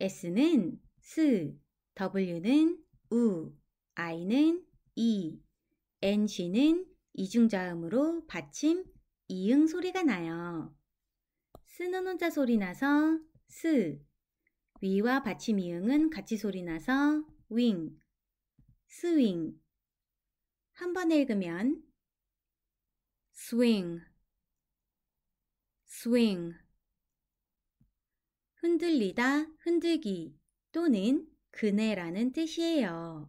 S는 스, W는 우, I는 이, n c 는 이중자음으로 받침, 이응 소리가 나요. 스는 혼자 소리 나서 스, 위와 받침 이응은 같이 소리 나서 윙, 스윙. 한 번에 읽으면 스윙, 스윙. g s 흔들리다, 흔들기 또는 그네라는 뜻이에요.